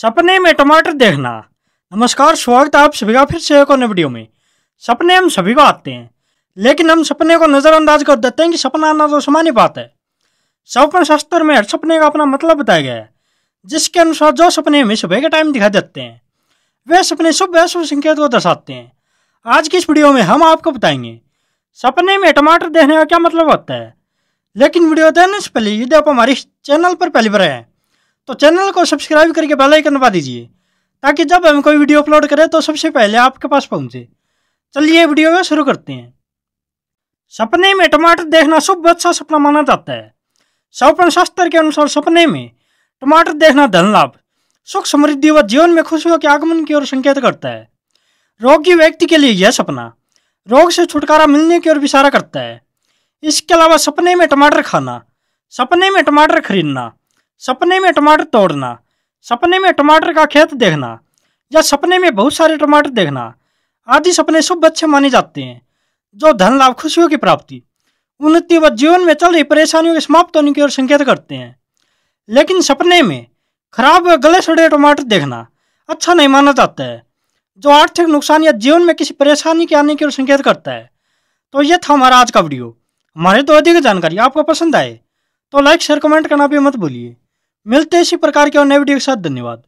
सपने में टमाटर देखना नमस्कार स्वागत है आप सभी का फिर से एक और वीडियो में सपने हम सभी को आते हैं लेकिन हम सपने को नज़रअंदाज कर देते हैं कि सपना आना तो सामान्य बात है सपन शास्त्र में हर सपने का अपना मतलब बताया गया है जिसके अनुसार जो सपने हमें सुबह के टाइम दिखाई देते हैं वे सपने शुभ या शुभ संकेत को दर्शाते हैं आज की इस वीडियो में हम आपको बताएंगे सपने में टमाटर देखने का क्या मतलब होता है लेकिन वीडियो देखने से पहले यदि आप हमारे चैनल पर पहली बार हैं तो चैनल को सब्सक्राइब करके बेल आइकन दबा दीजिए ताकि जब हम कोई वीडियो अपलोड करें तो सबसे पहले आपके पास पहुंचे चलिए वीडियो में शुरू करते हैं सपने में टमाटर देखना शुभ अच्छा सपना माना जाता है सौपन शास्त्र के अनुसार सपने में टमाटर देखना धन लाभ सुख समृद्धि व जीवन में खुशियों के आगमन की ओर संकेत करता है रोगी व्यक्ति के लिए यह सपना रोग से छुटकारा मिलने की ओर इशारा करता है इसके अलावा सपने में टमाटर खाना सपने में टमाटर खरीदना सपने में टमाटर तोड़ना सपने में टमाटर का खेत देखना या सपने में बहुत सारे टमाटर देखना आदि सपने शुभ अच्छे माने जाते हैं जो धन लाभ खुशियों की प्राप्ति उन्नति व जीवन में चल रही परेशानियों के समाप्त होने की ओर संकेत करते हैं लेकिन सपने में खराब व गले सड़े टमाटर देखना अच्छा नहीं माना जाता है जो आर्थिक नुकसान या जीवन में किसी परेशानी के आने की ओर संकेत करता है तो यह था हमारा आज का वीडियो हमारे तो अधिक जानकारी आपको पसंद आए तो लाइक शेयर कमेंट करना भी मत भूलिए मिलते इसी प्रकार के और नए वीडियो के साथ धन्यवाद